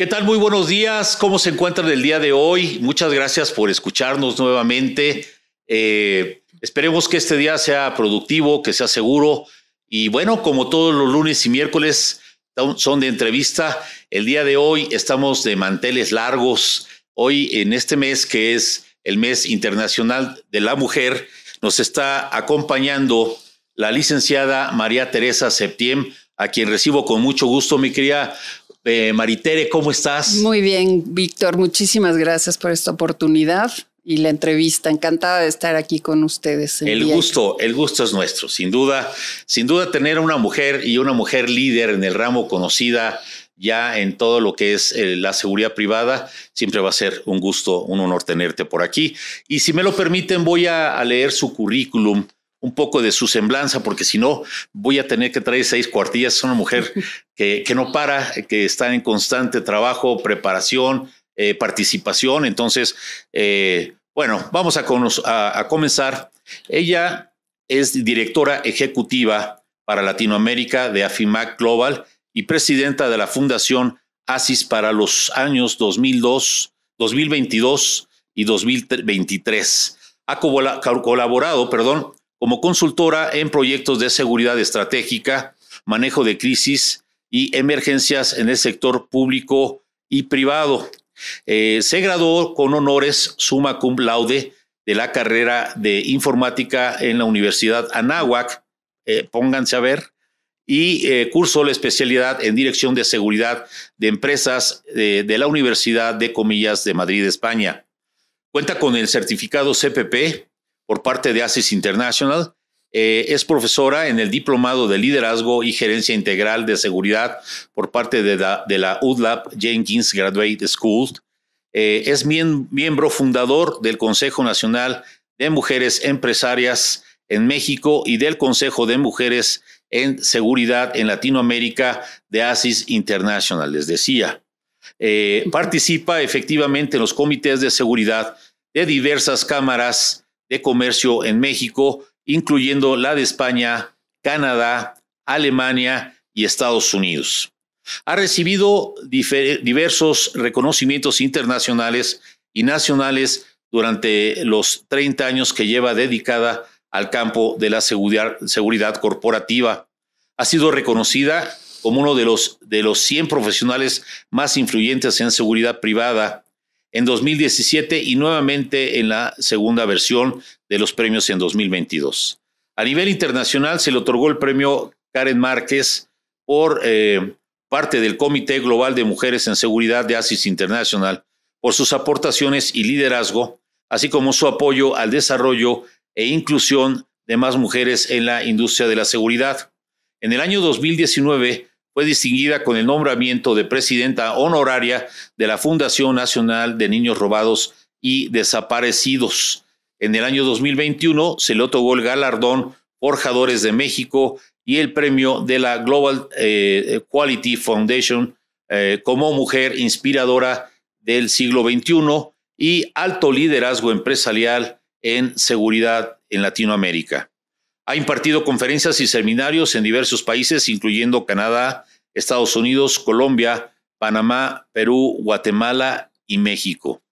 ¿Qué tal? Muy buenos días. ¿Cómo se encuentran el día de hoy? Muchas gracias por escucharnos nuevamente. Eh, esperemos que este día sea productivo, que sea seguro. Y bueno, como todos los lunes y miércoles son de entrevista, el día de hoy estamos de manteles largos. Hoy en este mes que es el mes internacional de la mujer, nos está acompañando la licenciada María Teresa Septiem, a quien recibo con mucho gusto, mi querida eh, Maritere, ¿cómo estás? Muy bien, Víctor. Muchísimas gracias por esta oportunidad y la entrevista. Encantada de estar aquí con ustedes. El, gusto, el gusto es nuestro, sin duda. Sin duda tener a una mujer y una mujer líder en el ramo conocida ya en todo lo que es eh, la seguridad privada, siempre va a ser un gusto, un honor tenerte por aquí. Y si me lo permiten, voy a, a leer su currículum un poco de su semblanza, porque si no, voy a tener que traer seis cuartillas. Es una mujer que, no para, que está en constante trabajo, preparación, eh, participación. Entonces, eh, bueno, vamos a, comenzar. Ella es directora ejecutiva para Latinoamérica de AFIMAC Global y presidenta de la Fundación ASIS para los años 2002, 2022 y 2023. Ha colaborado, perdón, como consultora en proyectos de seguridad estratégica, manejo de crisis y emergencias en el sector público y privado. Eh, se graduó con honores summa cum laude de la carrera de informática en la Universidad Anáhuac, eh, pónganse a ver, y eh, cursó la especialidad en Dirección de Seguridad de Empresas de la Universidad de Comillas de Madrid, España. Cuenta con el certificado CPP por parte de ASIS International. Eh, es profesora en el Diplomado de Liderazgo y Gerencia Integral de Seguridad por parte de la, de UDLAP Jenkins Graduate School. Eh, es miembro fundador del Consejo Nacional de Mujeres Empresarias en México y del Consejo de Mujeres en Seguridad en Latinoamérica de ASIS International, les decía. Eh, participa efectivamente en los comités de seguridad de diversas cámaras de Comercio en México, incluyendo la de España, Canadá, Alemania y Estados Unidos. Ha recibido diversos reconocimientos internacionales y nacionales durante los 30 años que lleva dedicada al campo de la seguridad, corporativa. Ha sido reconocida como uno de los, de los 100 profesionales más influyentes en seguridad privada en 2017 y nuevamente en la segunda versión de los premios en 2022. A nivel internacional se le otorgó el premio Karen Márquez por eh, parte del Comité Global de Mujeres en Seguridad de ASIS International por sus aportaciones y liderazgo, así como su apoyo al desarrollo e inclusión de más mujeres en la industria de la seguridad. En el año 2019 fue distinguida con el nombramiento de presidenta honoraria de la Fundación Nacional de Niños Robados y Desaparecidos. En el año 2021 se le otorgó el galardón Forjadores de México y el premio de la Global eh, Quality Foundation eh, como mujer inspiradora del siglo XXI y alto liderazgo empresarial en seguridad en Latinoamérica. Ha impartido conferencias y seminarios en diversos países, incluyendo Canadá, Estados Unidos, Colombia, Panamá, Perú, Guatemala y México.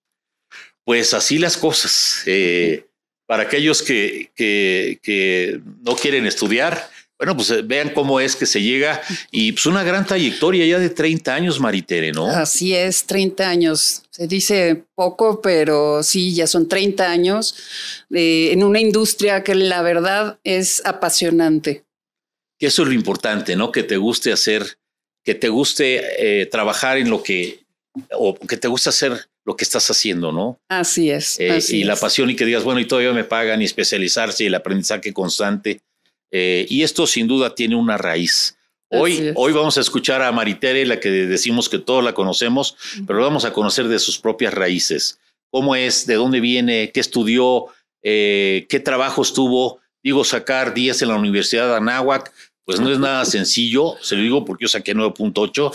Pues así las cosas. Eh, para aquellos que, que, no quieren estudiar, bueno, pues eh, vean cómo es que se llega y pues una gran trayectoria ya de 30 años, Maritere, ¿no? Así es, 30 años. Se dice poco, pero sí, ya son 30 años eh, en una industria que la verdad es apasionante. Que eso es lo importante, ¿no? Que te guste hacer que te guste eh, trabajar en lo que, o que te guste hacer lo que estás haciendo, ¿no? Así es. Eh, y la pasión y que digas, bueno, y todavía me pagan y especializarse y el aprendizaje constante. Eh, y esto sin duda tiene una raíz. Hoy, hoy vamos a escuchar a Maritere, la que decimos que todos la conocemos, pero vamos a conocer de sus propias raíces. ¿Cómo es? ¿De dónde viene? ¿Qué estudió? ¿Qué trabajos tuvo? Digo, sacar 10 en la Universidad de Anáhuac, pues no es nada sencillo, se lo digo porque yo saqué 9.8,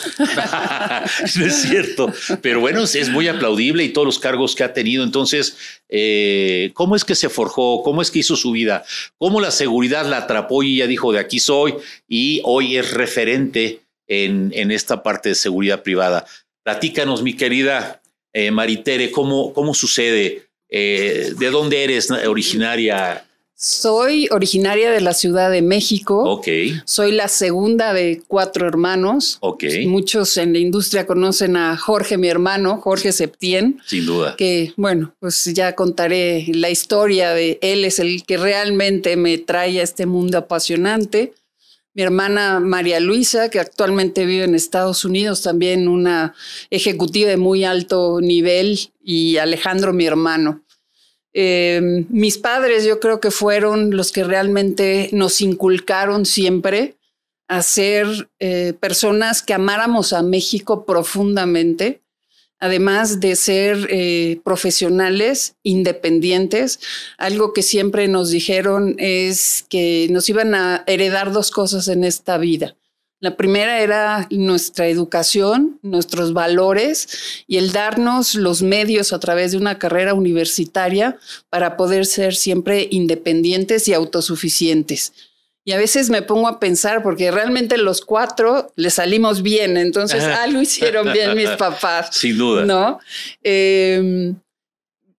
no es cierto, pero bueno, es muy aplaudible y todos los cargos que ha tenido. Entonces, eh, ¿cómo es que se forjó? ¿Cómo es que hizo su vida? ¿Cómo la seguridad la atrapó y ya dijo, de aquí soy y hoy es referente en, en esta parte de seguridad privada? Platícanos, mi querida eh, Maritere, ¿cómo, cómo sucede? Eh, ¿De dónde eres originaria? Soy originaria de la Ciudad de México. Ok. Soy la segunda de cuatro hermanos. Ok. Muchos en la industria conocen a Jorge, mi hermano, Jorge Septién. Sin duda. Que, bueno, pues ya contaré la historia de él, es el que realmente me trae a este mundo apasionante. Mi hermana María Luisa, que actualmente vive en Estados Unidos, también una ejecutiva de muy alto nivel, y Alejandro, mi hermano. Eh, mis padres yo creo que fueron los que realmente nos inculcaron siempre a ser eh, personas que amáramos a México profundamente, además de ser eh, profesionales independientes. Algo que siempre nos dijeron es que nos iban a heredar dos cosas en esta vida, la primera era nuestra educación, nuestros valores y el darnos los medios a través de una carrera universitaria para poder ser siempre independientes y autosuficientes. Y a veces me pongo a pensar, porque realmente los cuatro le salimos bien, entonces lo hicieron bien mis papás. Sin duda. ¿No? Em,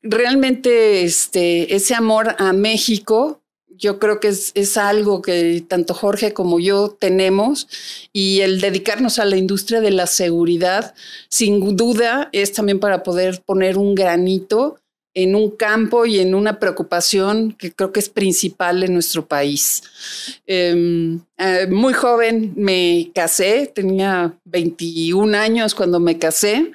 realmente este, ese amor a México yo creo que es, algo que tanto Jorge como yo tenemos y el dedicarnos a la industria de la seguridad, sin duda, es también para poder poner un granito en un campo y en una preocupación que creo que es principal en nuestro país. Em, eh, muy joven me casé, tenía 21 años cuando me casé.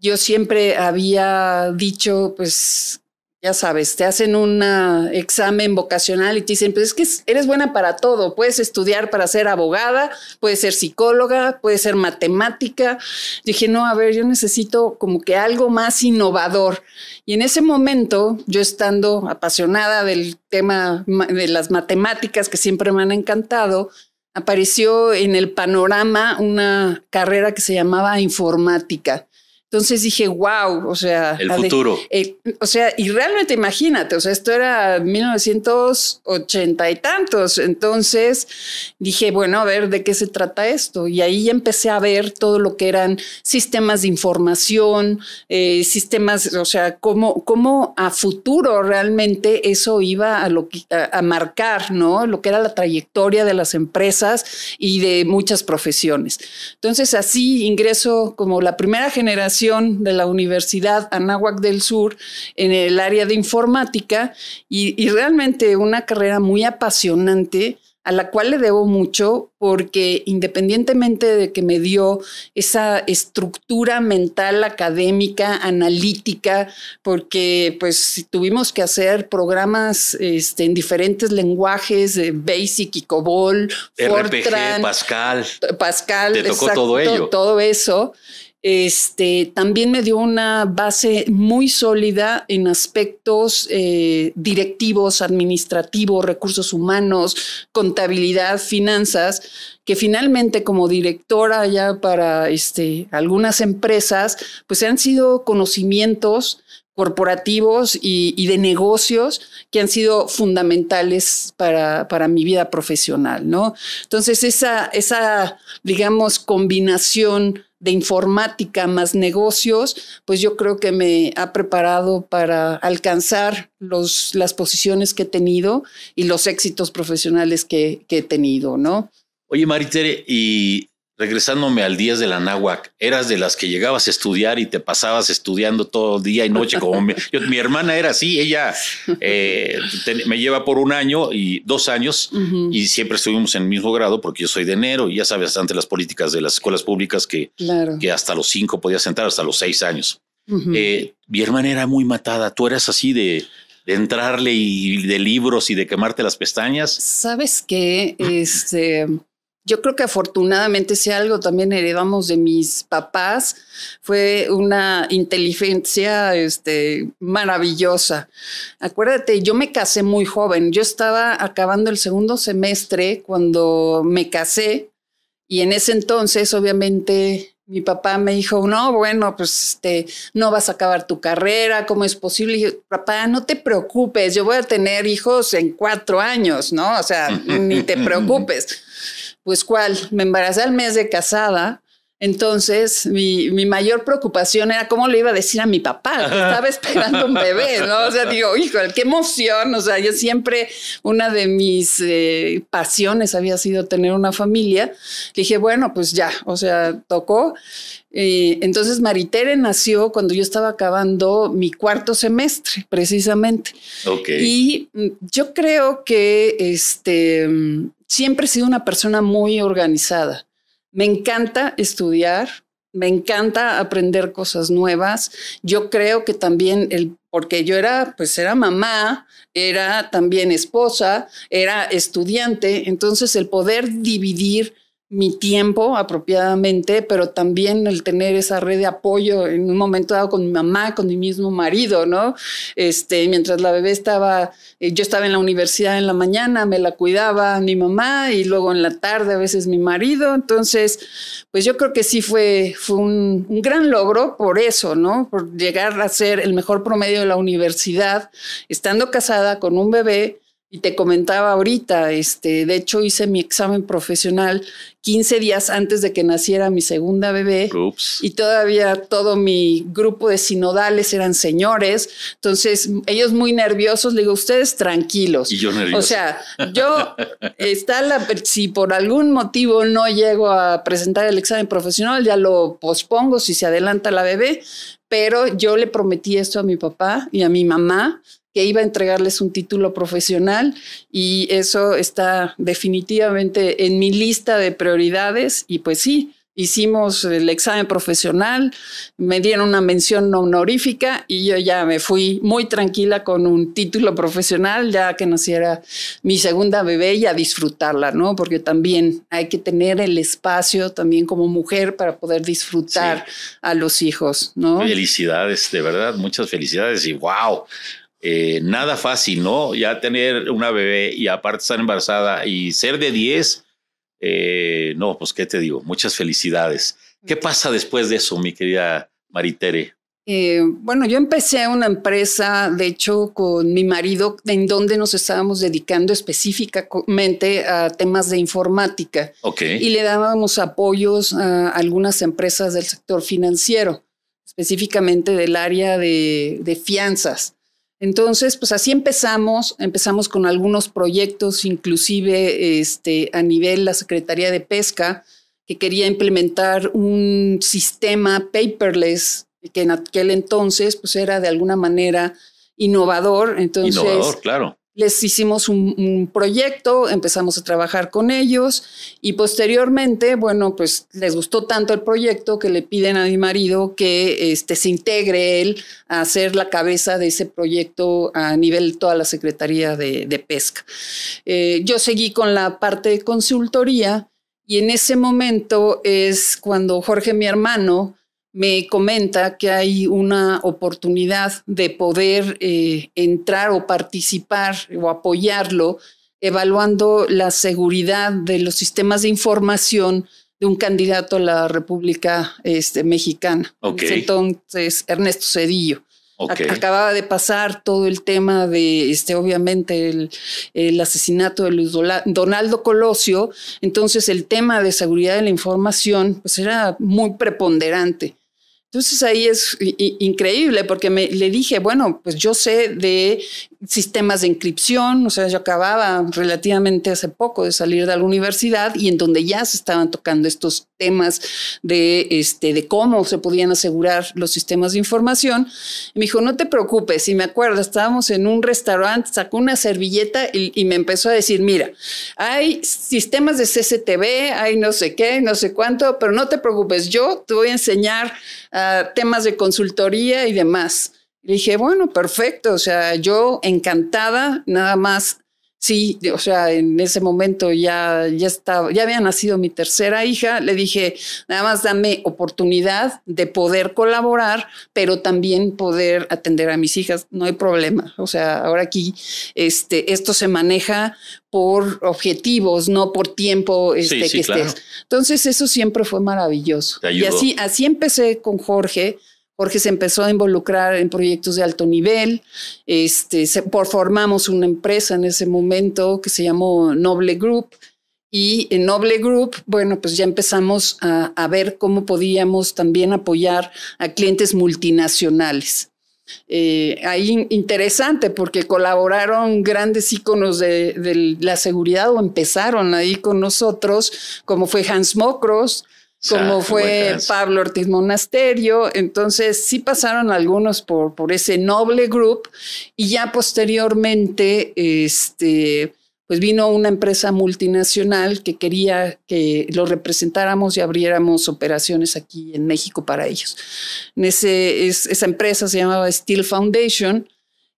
Yo siempre había dicho, pues, ya sabes, te hacen un ah, examen vocacional y te dicen, pues es que eres buena para todo, puedes estudiar para ser abogada, puedes ser psicóloga, puedes ser matemática. dije, no, a ver, yo necesito como que algo más innovador. Y en ese momento, yo estando apasionada del tema de las matemáticas que siempre me han encantado, apareció en el panorama una carrera que se llamaba informática. Entonces dije, wow, o sea. El futuro. Eh, o sea, y realmente imagínate, o sea, esto era 1980 y tantos. Entonces dije, bueno, a ver, ¿de qué se trata esto? Y ahí empecé a ver todo lo que eran sistemas de información, eh, sistemas, o sea, cómo, cómo a futuro realmente eso iba a, lo, a marcar, ¿no? Lo que era la trayectoria de las empresas y de muchas profesiones. Entonces así ingreso como la primera generación de la Universidad Anáhuac del Sur en el área de informática y, realmente una carrera muy apasionante a la cual le debo mucho porque independientemente de que me dio esa estructura mental académica, analítica, porque pues tuvimos que hacer programas este, en diferentes lenguajes, de eh, Basic y COBOL, RPG, Pascal. Pascal, todo ello. Todo eso. Este, también me dio una base muy sólida en aspectos eh, directivos, administrativos, recursos humanos, contabilidad, finanzas, que finalmente como directora ya para este, algunas empresas, pues han sido conocimientos corporativos y, de negocios que han sido fundamentales para, para mi vida profesional, ¿no? Entonces, esa, esa digamos, combinación de informática más negocios, pues yo creo que me ha preparado para alcanzar los, las posiciones que he tenido y los éxitos profesionales que, que he tenido, ¿no? Oye, Maritere, y regresándome al día de la náhuac, eras de las que llegabas a estudiar y te pasabas estudiando todo día y noche. Como mi, hermana era así, ella eh, me lleva por un año y dos años y siempre estuvimos en el mismo grado porque yo soy de enero y ya sabes, ante las políticas de las escuelas públicas que, que hasta los cinco podías entrar, hasta los seis años. Eh, mi hermana era muy matada, tú eras así de, de entrarle y de libros y de quemarte las pestañas. Sabes que este yo creo que afortunadamente, si algo también heredamos de mis papás, fue una inteligencia este, maravillosa. Acuérdate, yo me casé muy joven. Yo estaba acabando el segundo semestre cuando me casé. Y en ese entonces, obviamente, mi papá me dijo, no, bueno, pues este, no vas a acabar tu carrera, ¿cómo es posible? Y yo, papá, no te preocupes, yo voy a tener hijos en cuatro años, ¿no? O sea, ni te preocupes pues cuál, me embaracé al mes de casada. Entonces, mi, mayor preocupación era cómo le iba a decir a mi papá. estaba esperando un bebé, ¿no? O sea, digo, hijo qué emoción. O sea, yo siempre, una de mis eh, pasiones había sido tener una familia. Dije, bueno, pues ya, o sea, tocó. Eh, entonces, Maritere nació cuando yo estaba acabando mi cuarto semestre, precisamente. Y mm, yo creo que este mm, siempre he sido una persona muy organizada. Me encanta estudiar, me encanta aprender cosas nuevas. Yo creo que también el porque yo era pues era mamá, era también esposa, era estudiante, entonces el poder dividir mi tiempo apropiadamente, pero también el tener esa red de apoyo en un momento dado con mi mamá, con mi mismo marido, ¿no? Este, mientras la bebé estaba, eh, yo estaba en la universidad en la mañana, me la cuidaba mi mamá y luego en la tarde a veces mi marido, entonces, pues yo creo que sí fue, fue un gran logro por eso, ¿no? Por llegar a ser el mejor promedio de la universidad, estando casada con un bebé y te comentaba ahorita, este, de hecho hice mi examen profesional 15 días antes de que naciera mi segunda bebé. Y todavía todo mi grupo de sinodales eran señores. Entonces, ellos muy nerviosos, le digo, ustedes tranquilos. Y yo nervioso. O sea, yo está la, si por algún motivo no llego a presentar el examen profesional, ya lo pospongo si se adelanta la bebé, pero yo le prometí esto a mi papá y a mi mamá que iba a entregarles un título profesional y eso está definitivamente en mi lista de prioridades y pues sí, hicimos el examen profesional, me dieron una mención honorífica y yo ya me fui muy tranquila con un título profesional, ya que naciera mi segunda bebé y a disfrutarla, ¿no? Porque también hay que tener el espacio también como mujer para poder disfrutar a los hijos, ¿no? Felicidades, de verdad, muchas felicidades y wow. Eh, nada fácil, ¿no? Ya tener una bebé y aparte estar embarazada y ser de 10, eh, no, pues qué te digo, muchas felicidades. ¿Qué pasa después de eso, mi querida Maritere? Eh, bueno, yo empecé una empresa, de hecho, con mi marido, en donde nos estábamos dedicando específicamente a temas de informática. Y le dábamos apoyos a algunas empresas del sector financiero, específicamente del área de, de fianzas. Entonces, pues así empezamos, empezamos con algunos proyectos, inclusive este, a nivel la Secretaría de Pesca, que quería implementar un sistema paperless, que en aquel entonces pues era de alguna manera innovador. Entonces, innovador, claro les hicimos un, proyecto, empezamos a trabajar con ellos y posteriormente, bueno, pues les gustó tanto el proyecto que le piden a mi marido que este, se integre él a ser la cabeza de ese proyecto a nivel toda la Secretaría de, Pesca. Eh, yo seguí con la parte de consultoría y en ese momento es cuando Jorge, mi hermano, me comenta que hay una oportunidad de poder eh, entrar o participar o apoyarlo evaluando la seguridad de los sistemas de información de un candidato a la República este, Mexicana. Okay. Entonces, Ernesto Cedillo. Acababa de pasar todo el tema de, este, obviamente, el, asesinato de Luis Donaldo Colosio. Entonces, el tema de seguridad de la información, pues era muy preponderante. Entonces ahí es increíble porque me, le dije, bueno, pues yo sé de sistemas de encripción, o sea, yo acababa relativamente hace poco de salir de la universidad y en donde ya se estaban tocando estos temas de, este, de cómo se podían asegurar los sistemas de información. me dijo, no te preocupes, y me acuerdo, estábamos en un restaurante, sacó una servilleta y, me empezó a decir, mira, hay sistemas de CCTV, hay no sé qué, no sé cuánto, pero no te preocupes, yo te voy a enseñar ah, temas de consultoría y demás. Le dije, bueno, perfecto, o sea, yo encantada, nada más, sí, o sea, en ese momento ya, ya estaba, ya había nacido mi tercera hija, le dije, nada más dame oportunidad de poder colaborar, pero también poder atender a mis hijas, no hay problema, o sea, ahora aquí, este, esto se maneja por objetivos, no por tiempo este, que claro. Entonces, eso siempre fue maravilloso. Y así, así empecé con Jorge, Jorge se empezó a involucrar en proyectos de alto nivel, este, por, formamos una empresa en ese momento que se llamó Noble Group, y en Noble Group, bueno, pues ya empezamos a, ver cómo podíamos también apoyar a clientes multinacionales. Eh, ahí interesante porque colaboraron grandes íconos de, de, la seguridad o empezaron ahí con nosotros, como fue Hans Mokros, como fue Pablo Ortiz Monasterio. Entonces sí pasaron algunos por, por ese noble grupo. y ya posteriormente, este, pues vino una empresa multinacional que quería que lo representáramos y abriéramos operaciones aquí en México para ellos. ese, esa empresa se llamaba Steel Foundation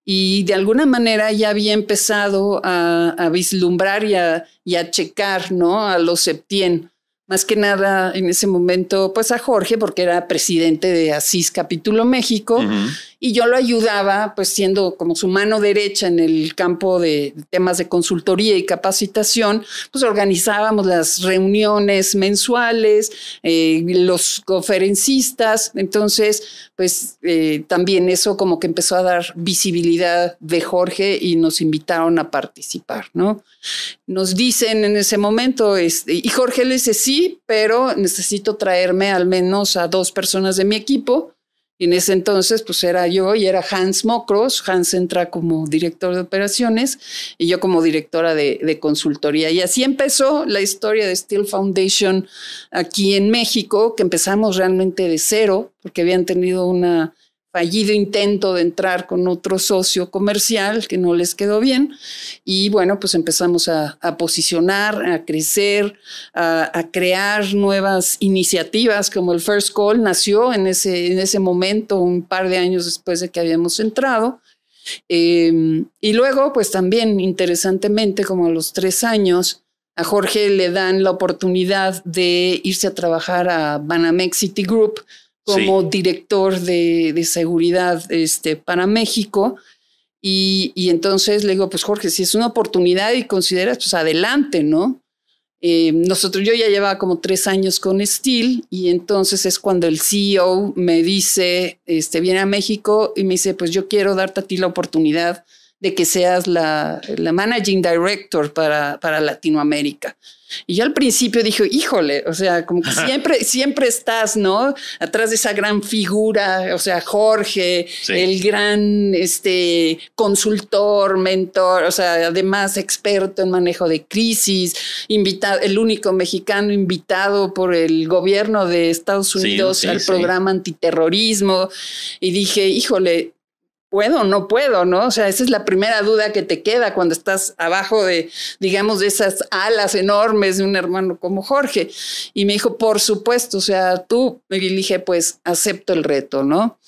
y de alguna manera ya había empezado a, vislumbrar y a, y a, checar ¿no? a los septien más que nada en ese momento, pues a Jorge, porque era presidente de Asís Capítulo México y yo lo ayudaba, pues siendo como su mano derecha en el campo de temas de consultoría y capacitación, pues organizábamos las reuniones mensuales, eh, los conferencistas, entonces, pues eh, también eso como que empezó a dar visibilidad de Jorge y nos invitaron a participar, ¿no? Nos dicen en ese momento, este, y Jorge le dice, sí, pero necesito traerme al menos a dos personas de mi equipo en ese entonces, pues era yo y era Hans Mokros. Hans entra como director de operaciones y yo como directora de, de, consultoría. Y así empezó la historia de Steel Foundation aquí en México, que empezamos realmente de cero, porque habían tenido una fallido intento de entrar con otro socio comercial que no les quedó bien. Y bueno, pues empezamos a, posicionar, a crecer, a, crear nuevas iniciativas como el First Call nació en ese, en ese momento, un par de años después de que habíamos entrado. Em, y luego, pues también interesantemente, como a los tres años, a Jorge le dan la oportunidad de irse a trabajar a Banamex City Group, como director de, de, seguridad este, para México. Y, entonces le digo, pues Jorge, si es una oportunidad y consideras, pues adelante, ¿no? Eh, nosotros, yo ya llevaba como tres años con Steel y entonces es cuando el CEO me dice, este, viene a México y me dice, pues yo quiero darte a ti la oportunidad de que seas la, managing director para, para Latinoamérica. Y yo al principio dije, híjole, o sea, como que siempre, siempre estás, ¿no? Atrás de esa gran figura, o sea, Jorge, el gran este, consultor, mentor, o sea, además experto en manejo de crisis, invitado, el único mexicano invitado por el gobierno de Estados Unidos al programa antiterrorismo. Y dije, híjole, puedo o no puedo, ¿no? O sea, esa es la primera duda que te queda cuando estás abajo de, digamos, de esas alas enormes de un hermano como Jorge. Y me dijo, por supuesto, o sea, tú, me dije, pues acepto el reto, ¿no?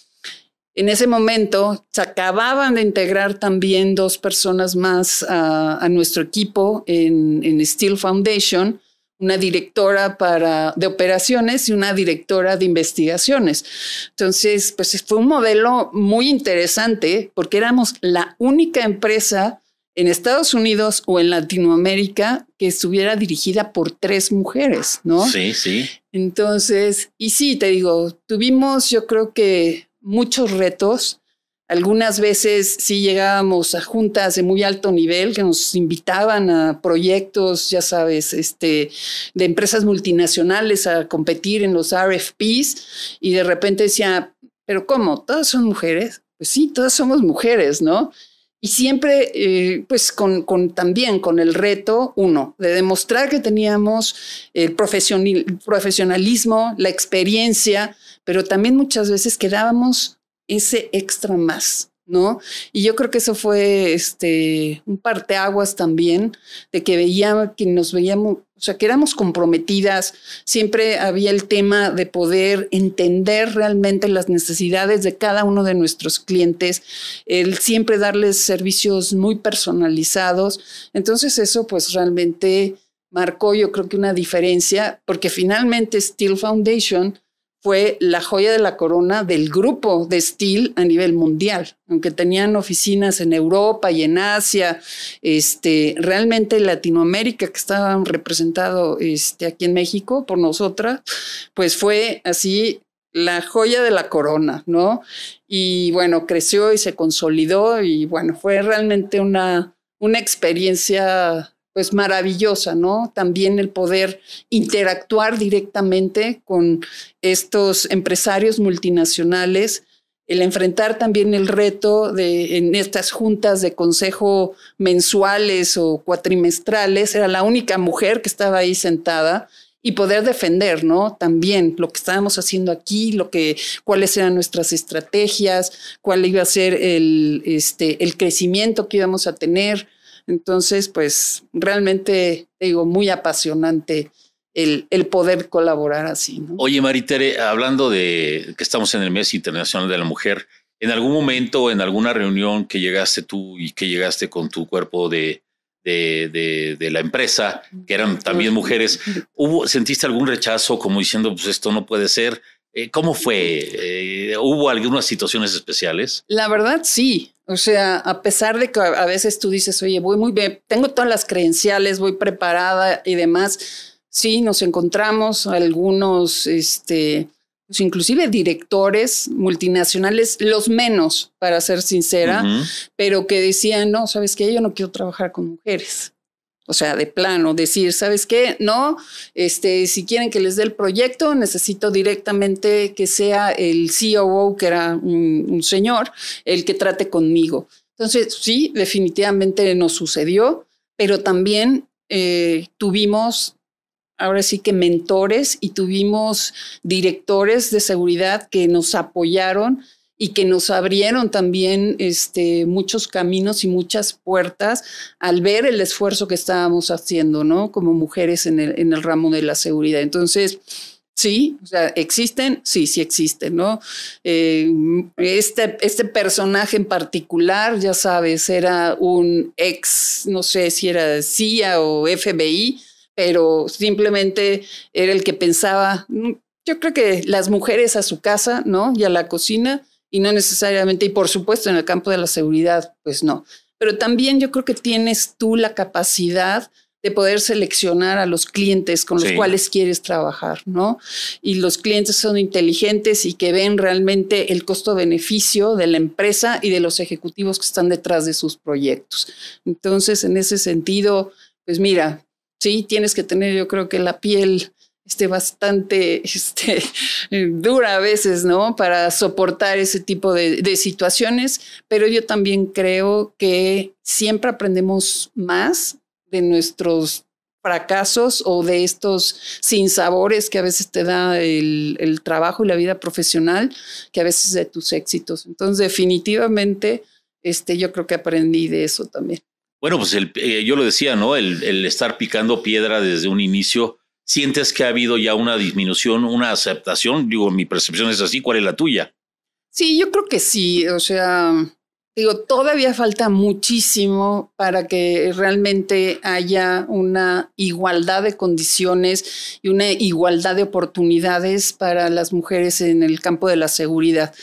En ese momento se acababan de integrar también dos personas más a, nuestro equipo en Steel Foundation una directora para, de operaciones y una directora de investigaciones. Entonces, pues fue un modelo muy interesante porque éramos la única empresa en Estados Unidos o en Latinoamérica que estuviera dirigida por tres mujeres, ¿no? Sí, sí. Entonces, y sí, te digo, tuvimos yo creo que muchos retos algunas veces sí llegábamos a juntas de muy alto nivel que nos invitaban a proyectos, ya sabes, este, de empresas multinacionales a competir en los RFPs y de repente decía, pero ¿cómo? ¿Todas son mujeres? Pues sí, todas somos mujeres, ¿no? Y siempre, eh, pues con, con, también con el reto, uno, de demostrar que teníamos el profesionalismo, la experiencia, pero también muchas veces quedábamos ese extra más, ¿no? Y yo creo que eso fue este, un parteaguas también, de que veíamos, que nos veíamos, o sea, que éramos comprometidas, siempre había el tema de poder entender realmente las necesidades de cada uno de nuestros clientes, el siempre darles servicios muy personalizados. Entonces eso pues realmente marcó yo creo que una diferencia, porque finalmente Steel Foundation fue la joya de la corona del grupo de Steel a nivel mundial, aunque tenían oficinas en Europa y en Asia, este, realmente Latinoamérica que estaba representado este, aquí en México por nosotras, pues fue así la joya de la corona, ¿no? Y bueno, creció y se consolidó y bueno, fue realmente una, una experiencia pues maravillosa, ¿no? También el poder interactuar directamente con estos empresarios multinacionales, el enfrentar también el reto de en estas juntas de consejo mensuales o cuatrimestrales, era la única mujer que estaba ahí sentada y poder defender, ¿no? También lo que estábamos haciendo aquí, lo que, cuáles eran nuestras estrategias, cuál iba a ser este, el crecimiento que íbamos a tener, entonces, pues realmente, digo, muy apasionante el, poder colaborar así. Oye, Maritere, hablando de que estamos en el mes internacional de la mujer, en algún momento, en alguna reunión que llegaste tú y que llegaste con tu cuerpo de, de, de, la empresa, que eran también mujeres, ¿hubo, ¿sentiste algún rechazo como diciendo, pues esto no puede ser? Eh, ¿Cómo fue? Eh, ¿Hubo algunas situaciones especiales? La verdad, sí. O sea, a pesar de que a veces tú dices, oye, voy muy bien, tengo todas las credenciales, voy preparada y demás, sí, nos encontramos algunos, este, pues inclusive directores multinacionales, los menos, para ser sincera, pero que decían, no, sabes que yo no quiero trabajar con mujeres. O sea, de plano, decir, ¿sabes qué? No, este, si quieren que les dé el proyecto, necesito directamente que sea el COO, que era un, señor, el que trate conmigo. Entonces, sí, definitivamente nos sucedió, pero también eh, tuvimos, ahora sí que mentores y tuvimos directores de seguridad que nos apoyaron y que nos abrieron también este, muchos caminos y muchas puertas al ver el esfuerzo que estábamos haciendo, ¿no? Como mujeres en el, en el ramo de la seguridad. Entonces, Sí, o sea, existen, sí, sí existen, ¿no? Eh, este, este personaje en particular, ya sabes, era un ex, no sé si era CIA o FBI, pero simplemente era el que pensaba, mm, yo creo que las mujeres a su casa, ¿no? Y a la cocina, y no necesariamente, y por supuesto en el campo de la seguridad, pues no. Pero también yo creo que tienes tú la capacidad de poder seleccionar a los clientes con los cuales quieres trabajar, ¿no? Y los clientes son inteligentes y que ven realmente el costo-beneficio de la empresa y de los ejecutivos que están detrás de sus proyectos. Entonces, en ese sentido, pues mira, sí, tienes que tener yo creo que la piel este, bastante este, dura a veces, ¿no? Para soportar ese tipo de, situaciones, pero yo también creo que siempre aprendemos más de nuestros fracasos o de estos sinsabores que a veces te da el, trabajo y la vida profesional, que a veces de tus éxitos. Entonces, definitivamente, este, yo creo que aprendí de eso también. Bueno, pues eh, yo lo decía, ¿no? el estar picando piedra desde un inicio ¿Sientes que ha habido ya una disminución, una aceptación? Digo, mi percepción es así, ¿cuál es la tuya? Sí, yo creo que sí, o sea, digo, todavía falta muchísimo para que realmente haya una igualdad de condiciones y una igualdad de oportunidades para las mujeres en el campo de la seguridad.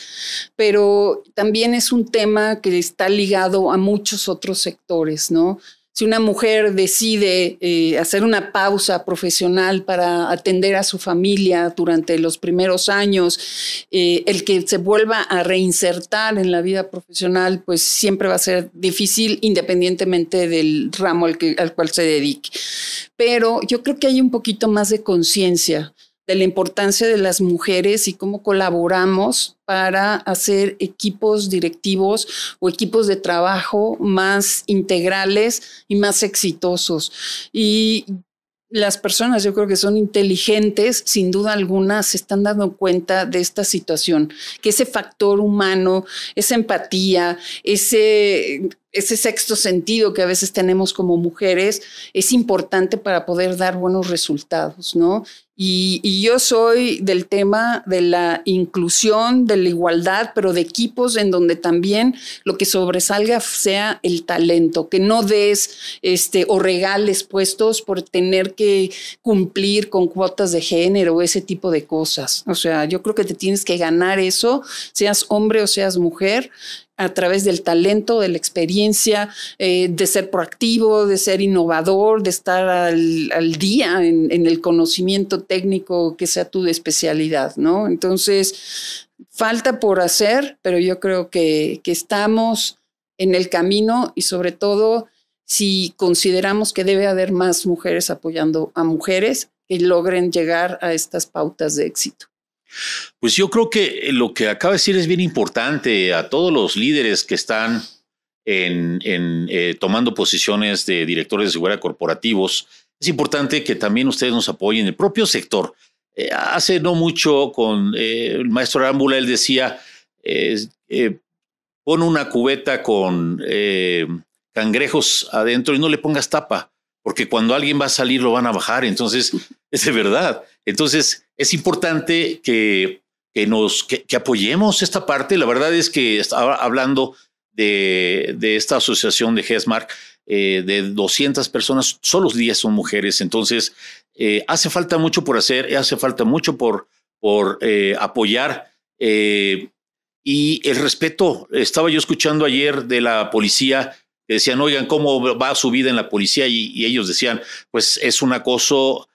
Pero también es un tema que está ligado a muchos otros sectores, ¿no? si una mujer decide eh, hacer una pausa profesional para atender a su familia durante los primeros años, eh, el que se vuelva a reinsertar en la vida profesional, pues siempre va a ser difícil independientemente del ramo al cual se dedique. Pero yo creo que hay un poquito más de conciencia de la importancia de las mujeres y cómo colaboramos para hacer equipos directivos o equipos de trabajo más integrales y más exitosos. Y las personas, yo creo que son inteligentes, sin duda alguna, se están dando cuenta de esta situación, que ese factor humano, esa empatía, ese ese sexto sentido que a veces tenemos como mujeres es importante para poder dar buenos resultados, ¿no? Y, yo soy del tema de la inclusión, de la igualdad, pero de equipos en donde también lo que sobresalga sea el talento, que no des este, o regales puestos por tener que cumplir con cuotas de género, o ese tipo de cosas. O sea, yo creo que te tienes que ganar eso, seas hombre o seas mujer, a través del talento, de la experiencia, eh, de ser proactivo, de ser innovador, de estar al, día en, el conocimiento técnico que sea tu especialidad, ¿no? Entonces, falta por hacer, pero yo creo que estamos en el camino y sobre todo si consideramos que debe haber más mujeres apoyando a mujeres que logren llegar a estas pautas de éxito. Pues yo creo que eh, lo que acaba de decir es bien importante a todos los líderes que están en, eh, tomando posiciones de directores de seguridad corporativos. Es importante que también ustedes nos apoyen, el propio sector. Eh, hace no mucho con el maestro Arámbula, él decía, pon una cubeta con cangrejos adentro y no le pongas tapa, porque cuando alguien va a salir lo van a bajar. Entonces, es de verdad. Entonces, es importante que, que nos que, apoyemos esta parte. La verdad es que estaba hablando de, de esta asociación de GESMARC, eh, de 200 personas, solo 10 son mujeres. Entonces, eh, hace falta mucho por hacer, hace falta mucho por, por eh, apoyar. y el respeto, estaba yo escuchando ayer de la policía que decían, oigan, ¿cómo va su vida en la policía? Y, y ellos decían, pues es un acoso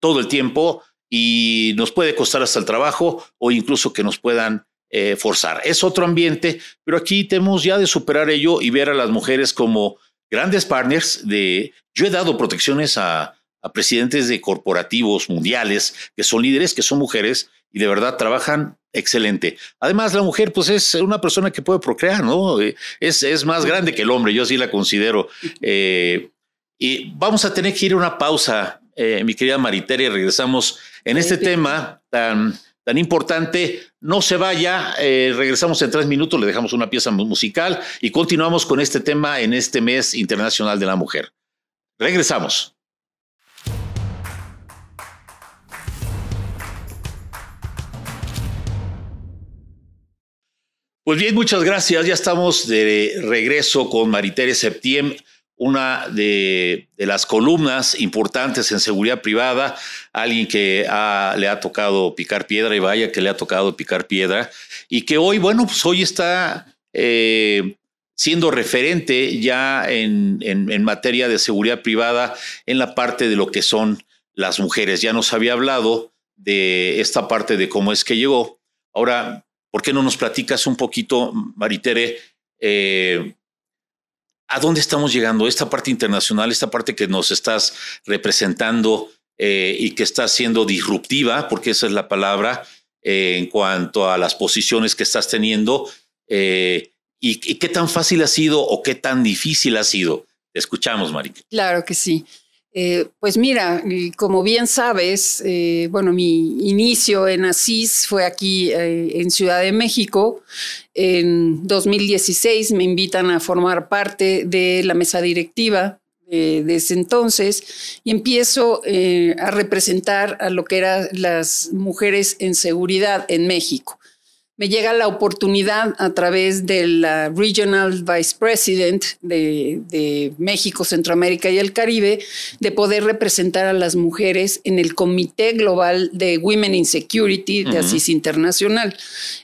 todo el tiempo y nos puede costar hasta el trabajo o incluso que nos puedan eh, forzar. Es otro ambiente, pero aquí tenemos ya de superar ello y ver a las mujeres como grandes partners de... Yo he dado protecciones a, presidentes de corporativos mundiales que son líderes, que son mujeres y de verdad trabajan excelente. Además, la mujer pues es una persona que puede procrear, ¿no? Eh, es, es más grande que el hombre, yo así la considero. y eh, vamos a tener que ir a una pausa, eh, mi querida Maritere, regresamos en este tema tan, importante. No se vaya, eh, regresamos en tres minutos, le dejamos una pieza musical y continuamos con este tema en este mes internacional de la mujer. Regresamos. Pues bien, muchas gracias. Ya estamos de regreso con Maritere Septiembre una de, las columnas importantes en seguridad privada, alguien que le ha tocado picar piedra y vaya que le ha tocado picar piedra, y que hoy, bueno, pues hoy está eh, siendo referente ya en, materia de seguridad privada en la parte de lo que son las mujeres. Ya nos había hablado de esta parte de cómo es que llegó. Ahora, ¿por qué no nos platicas un poquito, Maritere? Eh, ¿A dónde estamos llegando? Esta parte internacional, esta parte que nos estás representando eh, y que está siendo disruptiva, porque esa es la palabra, eh, en cuanto a las posiciones que estás teniendo, eh, y, qué tan fácil ha sido o qué tan difícil ha sido. escuchamos, Mari. Claro que sí. Eh, pues mira, como bien sabes, eh, bueno, mi inicio en Asís fue aquí eh, en Ciudad de México. En 2016 me invitan a formar parte de la mesa directiva desde entonces y empiezo a representar a lo que eran las mujeres en seguridad en México me llega la oportunidad a través de la Regional Vice President de, México, Centroamérica y el Caribe, de poder representar a las mujeres en el Comité Global de Women in Security de Asís Internacional.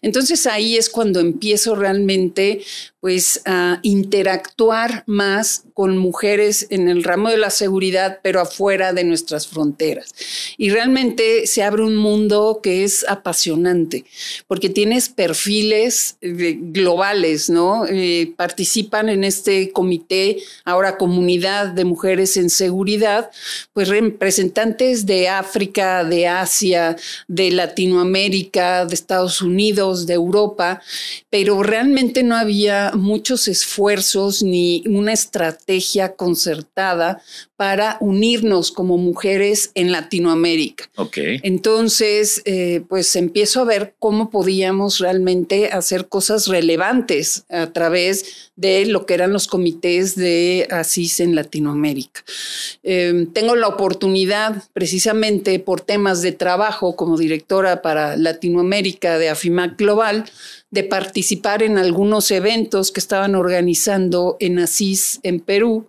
Entonces ahí es cuando empiezo realmente pues ah, interactuar más con mujeres en el ramo de la seguridad, pero afuera de nuestras fronteras. Y realmente se abre un mundo que es apasionante, porque tienes perfiles eh, globales, ¿no? Eh, participan en este comité, ahora comunidad de mujeres en seguridad, pues representantes de África, de Asia, de Latinoamérica, de Estados Unidos, de Europa, pero realmente no había muchos esfuerzos ni una estrategia concertada para unirnos como mujeres en Latinoamérica. Entonces, eh, pues empiezo a ver cómo podíamos realmente hacer cosas relevantes a través de lo que eran los comités de ASIS en Latinoamérica. Em, tengo la oportunidad, precisamente por temas de trabajo como directora para Latinoamérica de AFIMAC Global, de participar en algunos eventos que estaban organizando en ASIS en Perú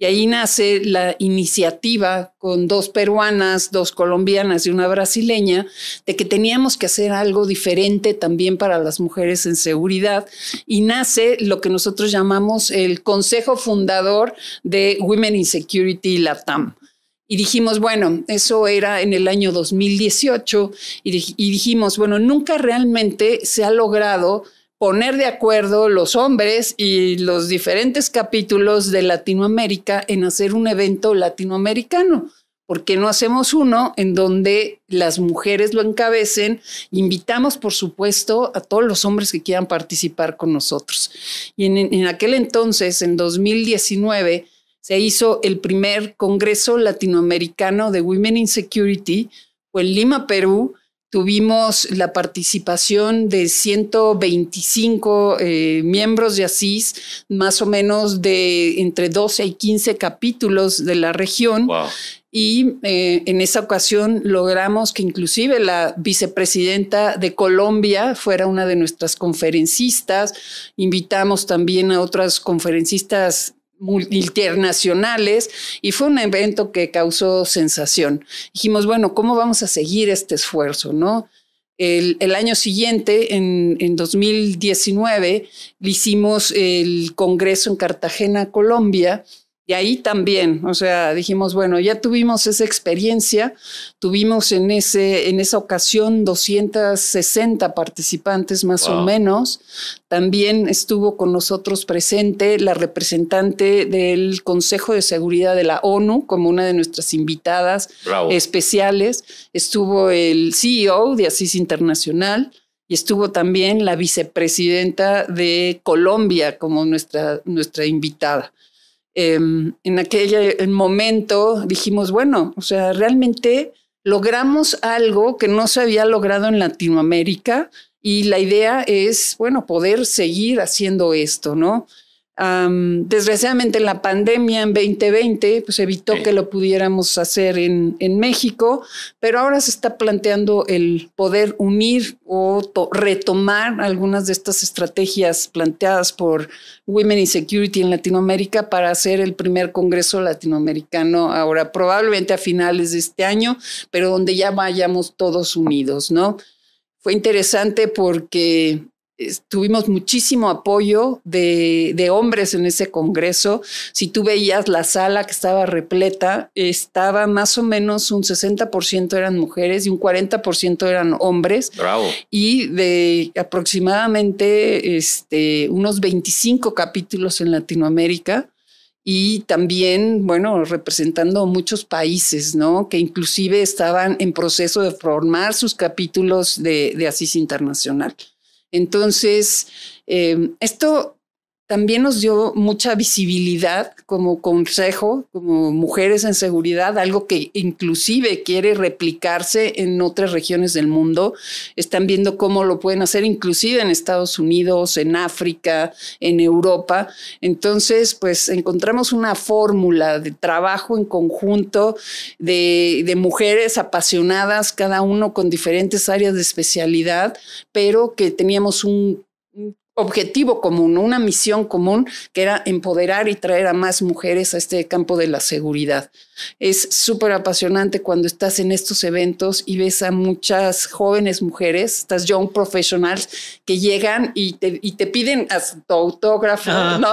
y ahí nace la iniciativa con dos peruanas, dos colombianas y una brasileña, de que teníamos que hacer algo diferente también para las mujeres en seguridad. Y nace lo que nosotros llamamos el Consejo Fundador de Women in Security Latam. Y dijimos, bueno, eso era en el año 2018 y, y dijimos, bueno, nunca realmente se ha logrado poner de acuerdo los hombres y los diferentes capítulos de Latinoamérica en hacer un evento latinoamericano. porque no hacemos uno en donde las mujeres lo encabecen? Invitamos, por supuesto, a todos los hombres que quieran participar con nosotros. Y en, aquel entonces, en 2019, se hizo el primer Congreso Latinoamericano de Women in Security, fue en Lima, Perú, Tuvimos la participación de 125 eh, miembros de ASIS, más o menos de entre 12 y 15 capítulos de la región. Y eh, en esa ocasión logramos que inclusive la vicepresidenta de Colombia fuera una de nuestras conferencistas. Invitamos también a otras conferencistas internacionales y fue un evento que causó sensación. Dijimos, bueno, ¿cómo vamos a seguir este esfuerzo? ¿no? El, año siguiente, en, en, 2019, hicimos el Congreso en Cartagena, Colombia, y ahí también, o sea, dijimos, bueno, ya tuvimos esa experiencia, tuvimos en, ese, en esa ocasión 260 participantes más o menos. También estuvo con nosotros presente la representante del Consejo de Seguridad de la ONU como una de nuestras invitadas especiales. Estuvo el CEO de Asís Internacional y estuvo también la vicepresidenta de Colombia como nuestra, nuestra invitada. Em, en aquel momento dijimos, bueno, o sea, realmente logramos algo que no se había logrado en Latinoamérica y la idea es, bueno, poder seguir haciendo esto, ¿no? desgraciadamente la pandemia en 2020 pues evitó que lo pudiéramos hacer en, en, México, pero ahora se está planteando el poder unir o retomar algunas de estas estrategias planteadas por Women in Security en Latinoamérica para hacer el primer Congreso Latinoamericano ahora probablemente a finales de este año, pero donde ya vayamos todos unidos, ¿no? Fue interesante porque tuvimos muchísimo apoyo de, hombres en ese congreso. Si tú veías la sala que estaba repleta, estaba más o menos un 60% eran mujeres y un 40% eran hombres. Bravo. Y de aproximadamente este, unos 25 capítulos en Latinoamérica y también, bueno, representando muchos países, ¿no? Que inclusive estaban en proceso de formar sus capítulos de, de Asís Internacional. Entonces, em, esto también nos dio mucha visibilidad como consejo, como mujeres en seguridad, algo que inclusive quiere replicarse en otras regiones del mundo. Están viendo cómo lo pueden hacer inclusive en Estados Unidos, en África, en Europa. Entonces, pues encontramos una fórmula de trabajo en conjunto de, mujeres apasionadas, cada uno con diferentes áreas de especialidad, pero que teníamos un objetivo común, una misión común que era empoderar y traer a más mujeres a este campo de la seguridad. Es súper apasionante cuando estás en estos eventos y ves a muchas jóvenes mujeres, estas young professionals, que llegan y te, y te piden tu autógrafo, ¿no?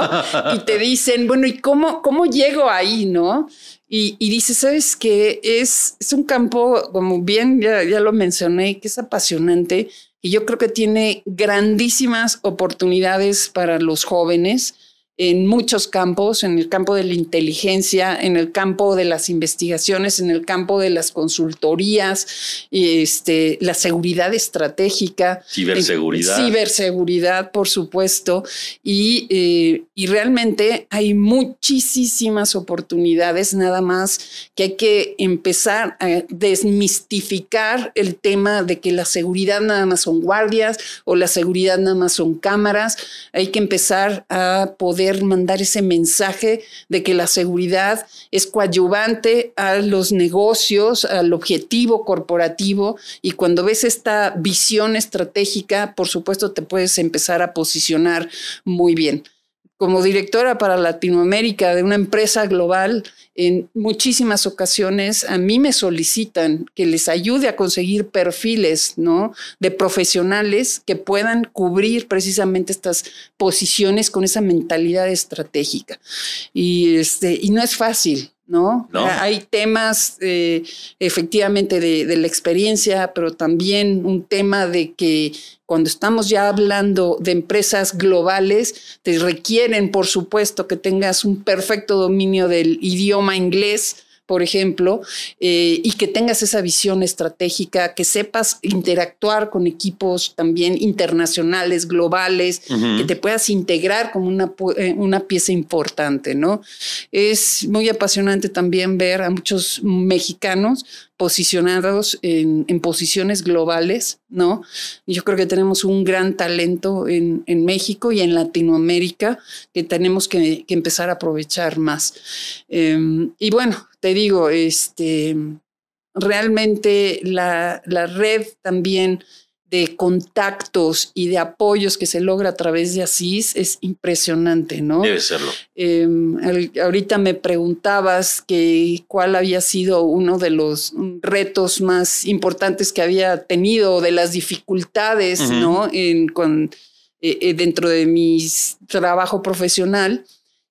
Y te dicen, bueno, ¿y cómo, cómo llego ahí, no? Y, y dices, ¿sabes qué? Es, es un campo, como bien ya, ya lo mencioné, que es apasionante, y yo creo que tiene grandísimas oportunidades para los jóvenes en muchos campos, en el campo de la inteligencia, en el campo de las investigaciones, en el campo de las consultorías, este, la seguridad estratégica. Ciberseguridad. Eh, ciberseguridad, por supuesto. Eh, y realmente hay muchísimas oportunidades, nada más que hay que empezar a desmistificar el tema de que la seguridad nada más son guardias o la seguridad nada más son cámaras. Hay que empezar a poder mandar ese mensaje de que la seguridad es coadyuvante a los negocios, al objetivo corporativo y cuando ves esta visión estratégica, por supuesto te puedes empezar a posicionar muy bien como directora para Latinoamérica de una empresa global, en muchísimas ocasiones a mí me solicitan que les ayude a conseguir perfiles, ¿no? De profesionales que puedan cubrir precisamente estas posiciones con esa mentalidad estratégica. Y, este, y no es fácil, ¿no? Hay temas eh, efectivamente de, de, la experiencia, pero también un tema de que cuando estamos ya hablando de empresas globales, te requieren, por supuesto, que tengas un perfecto dominio del idioma inglés por ejemplo, eh, y que tengas esa visión estratégica, que sepas interactuar con equipos también internacionales, globales, que te puedas integrar como una, eh, una pieza importante, ¿no? Es muy apasionante también ver a muchos mexicanos posicionados en, en, posiciones globales, ¿no? Yo creo que tenemos un gran talento en, en México y en Latinoamérica que tenemos que, que empezar a aprovechar más. Em, y bueno, te digo, este, realmente la, la red también de contactos y de apoyos que se logra a través de Asís es impresionante, ¿no? Debe serlo. Em, ahorita me preguntabas que cuál había sido uno de los retos más importantes que había tenido, de las dificultades, ¿no? En, con, eh, eh, dentro de mi trabajo profesional.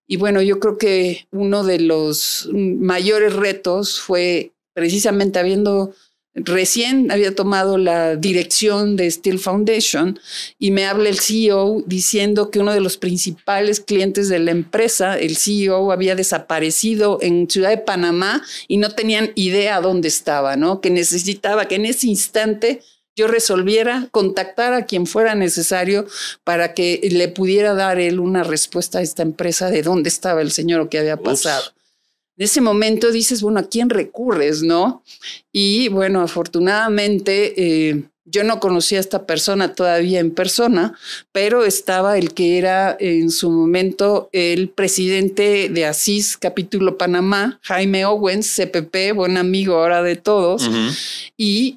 Y bueno, yo creo que uno de los mayores retos fue precisamente habiendo Recién había tomado la dirección de Steel Foundation y me habla el CEO diciendo que uno de los principales clientes de la empresa, el CEO, había desaparecido en Ciudad de Panamá y no tenían idea dónde estaba, ¿no? Que necesitaba que en ese instante yo resolviera contactar a quien fuera necesario para que le pudiera dar él una respuesta a esta empresa de dónde estaba el señor o qué había pasado en ese momento dices, bueno, ¿a quién recurres, no? Y bueno, afortunadamente eh, yo no conocía a esta persona todavía en persona, pero estaba el que era en su momento el presidente de Asís, capítulo Panamá, Jaime Owens, CPP, buen amigo ahora de todos, y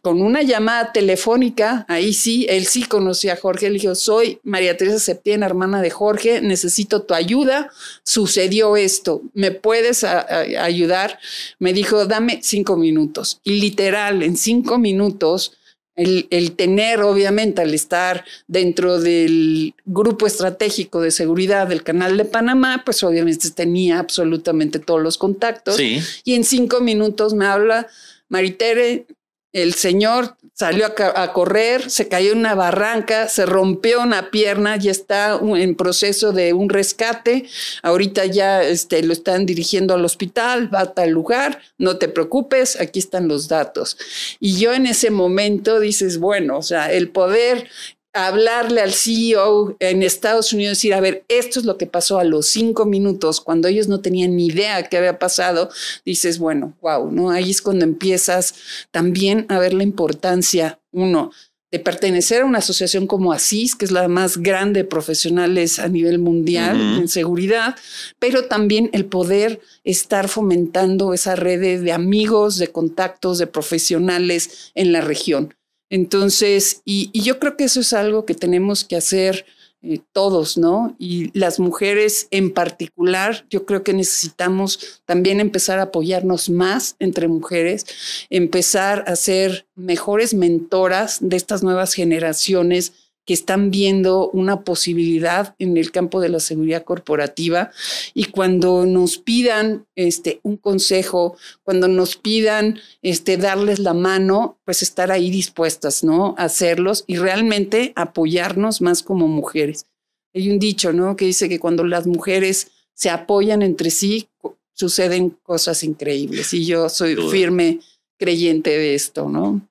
con una llamada telefónica, ahí sí, él sí conocía a Jorge, le dijo, soy María Teresa Septién, hermana de Jorge, necesito tu ayuda, sucedió esto, ¿me puedes ayudar? Me dijo, dame cinco minutos. Y literal, en cinco minutos, el, el, tener, obviamente, al estar dentro del grupo estratégico de seguridad del Canal de Panamá, pues obviamente tenía absolutamente todos los contactos. Y en cinco minutos me habla, Maritere, el señor salió a, correr, se cayó en una barranca, se rompió una pierna y está en proceso de un rescate. Ahorita ya este, lo están dirigiendo al hospital, va a tal lugar, no te preocupes, aquí están los datos. Y yo en ese momento dices, bueno, o sea, el poder hablarle al CEO en Estados Unidos y decir, a ver, esto es lo que pasó a los cinco minutos, cuando ellos no tenían ni idea qué había pasado, dices, bueno, wow, ¿no? Ahí es cuando empiezas también a ver la importancia, uno, de pertenecer a una asociación como ASIS, que es la más grande de profesionales a nivel mundial en seguridad, pero también el poder estar fomentando esa red de amigos, de contactos, de profesionales en la región entonces, y, yo creo que eso es algo que tenemos que hacer eh, todos, ¿no? Y las mujeres en particular, yo creo que necesitamos también empezar a apoyarnos más entre mujeres, empezar a ser mejores mentoras de estas nuevas generaciones que están viendo una posibilidad en el campo de la seguridad corporativa y cuando nos pidan este, un consejo, cuando nos pidan este, darles la mano, pues estar ahí dispuestas, ¿no? A hacerlos y realmente apoyarnos más como mujeres. Hay un dicho, ¿no? Que dice que cuando las mujeres se apoyan entre sí, suceden cosas increíbles y yo soy firme creyente de esto, ¿no?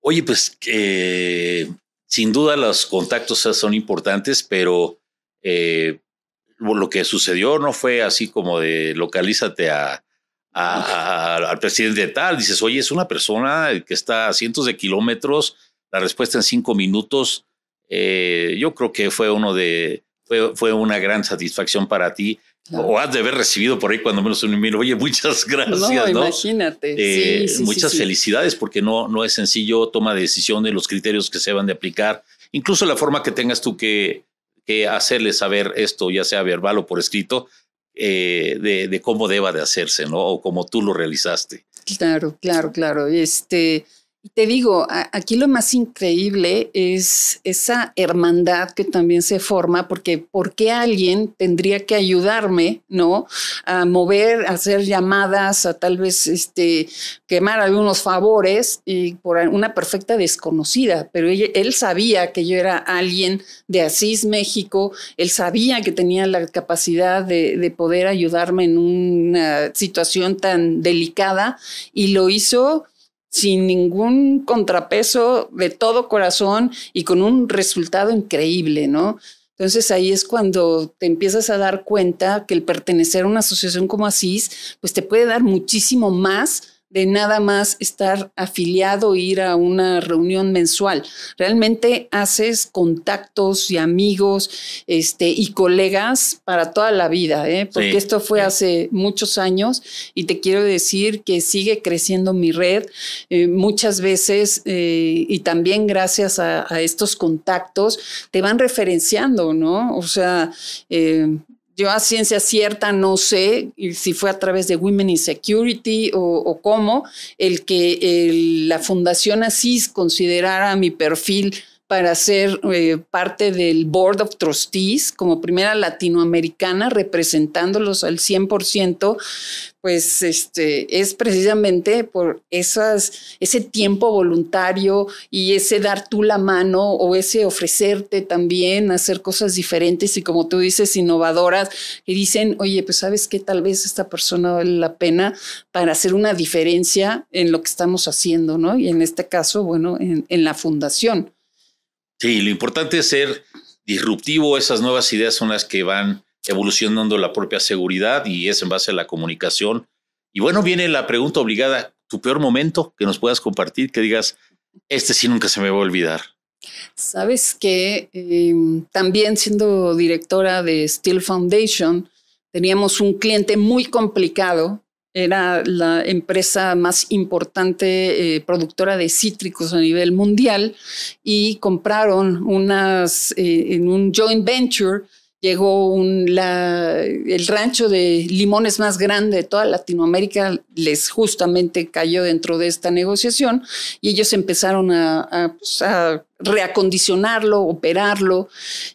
Oye, pues que... Eh, sin duda los contactos son importantes, pero eh, lo que sucedió no fue así como de localízate a, al presidente tal, dices, oye, es una persona que está a cientos de kilómetros, la respuesta en cinco minutos, eh, yo creo que fue uno de, fue, una gran satisfacción para ti o has de haber recibido por ahí cuando menos un email, oye, muchas gracias. No, ¿no? imagínate. Eh, sí, sí, muchas felicidades porque no, no es sencillo, toma de decisiones, los criterios que se van de aplicar, incluso la forma que tengas tú que, que hacerle saber esto, ya sea verbal o por escrito, eh, de, de, cómo deba de hacerse, ¿no? O cómo tú lo realizaste. Claro, claro, claro. Este, te digo, aquí lo más increíble es esa hermandad que también se forma, porque ¿por qué alguien tendría que ayudarme, no? A mover, a hacer llamadas, a tal vez este, quemar algunos favores y por una perfecta desconocida, pero él sabía que yo era alguien de Asís, México, él sabía que tenía la capacidad de poder ayudarme en una situación tan delicada y lo hizo sin ningún contrapeso, de todo corazón y con un resultado increíble, ¿no? Entonces ahí es cuando te empiezas a dar cuenta que el pertenecer a una asociación como ASIS, pues te puede dar muchísimo más de nada más estar afiliado e ir a una reunión mensual. Realmente haces contactos y amigos este, y colegas para toda la vida, ¿eh? porque esto fue hace muchos años y te quiero decir que sigue creciendo mi red eh, muchas veces eh, y también gracias a, a, estos contactos te van referenciando, ¿no? O sea, yo a ciencia cierta no sé si fue a través de Women in Security o, cómo el que la fundación Asís considerara mi perfil para ser eh, parte del Board of Trustees como primera latinoamericana representándolos al 100%, pues este, es precisamente por esas, ese tiempo voluntario y ese dar tú la mano o ese ofrecerte también hacer cosas diferentes y como tú dices, innovadoras, que dicen, oye, pues sabes que tal vez esta persona vale la pena para hacer una diferencia en lo que estamos haciendo, ¿no? Y en este caso, bueno, en la fundación. Sí, lo importante es ser disruptivo. Esas nuevas ideas son las que van evolucionando la propia seguridad y es en base a la comunicación. Y bueno, viene la pregunta obligada, tu peor momento que nos puedas compartir, que digas, este sí nunca se me va a olvidar. Sabes que em, también siendo directora de Steel Foundation, teníamos un cliente muy complicado era la empresa más importante eh, productora de cítricos a nivel mundial y compraron unas, eh, en un joint venture, llegó un, el rancho de limones más grande de toda Latinoamérica, les justamente cayó dentro de esta negociación y ellos empezaron a, a pues, reacondicionarlo, operarlo